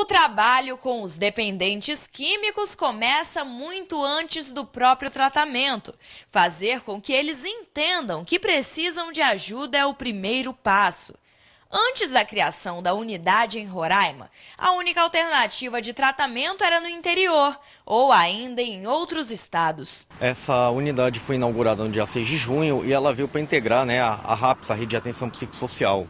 O trabalho com os dependentes químicos começa muito antes do próprio tratamento. Fazer com que eles entendam que precisam de ajuda é o primeiro passo. Antes da criação da unidade em Roraima, a única alternativa de tratamento era no interior ou ainda em outros estados. Essa unidade foi inaugurada no dia 6 de junho e ela veio para integrar né, a, a RAPS, a Rede de Atenção Psicossocial.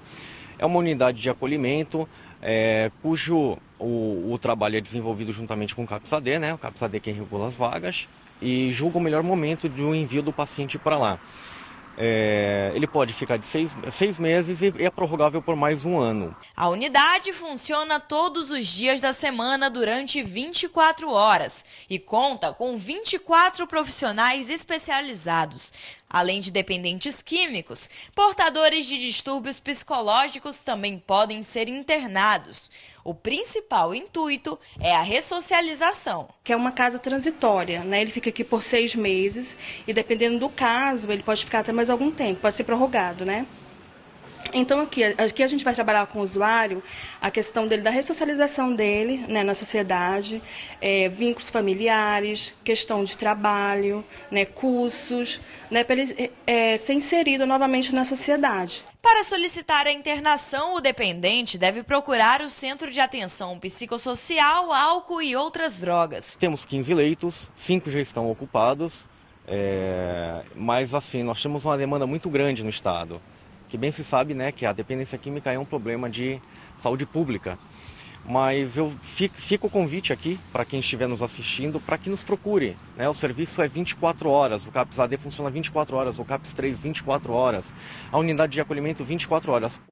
É uma unidade de acolhimento é, cujo o, o, trabalho é desenvolvido juntamente com o CAPSAD, né? O CAPSAD é quem regula as vagas e julga o melhor momento de um envio do paciente para lá. É, ele pode ficar de seis, seis meses e é prorrogável por mais um ano. A unidade funciona todos os dias da semana durante 24 horas e conta com 24 profissionais especializados. Além de dependentes químicos, portadores de distúrbios psicológicos também podem ser internados. O principal intuito é a ressocialização. Que é uma casa transitória, né? Ele fica aqui por seis meses e dependendo do caso, ele pode ficar até mais algum tempo, pode ser prorrogado, né? Então, aqui, aqui a gente vai trabalhar com o usuário a questão dele da ressocialização dele né, na sociedade, é, vínculos familiares, questão de trabalho, né, cursos, né, para ele é, ser inserido novamente na sociedade. Para solicitar a internação, o dependente deve procurar o Centro de Atenção Psicossocial, Álcool e Outras Drogas. Temos 15 leitos, 5 já estão ocupados, é, mas assim, nós temos uma demanda muito grande no Estado que bem se sabe né, que a dependência química é um problema de saúde pública. Mas eu fico, fico o convite aqui para quem estiver nos assistindo para que nos procure. Né? O serviço é 24 horas, o CAPS AD funciona 24 horas, o CAPS 3 24 horas, a unidade de acolhimento 24 horas.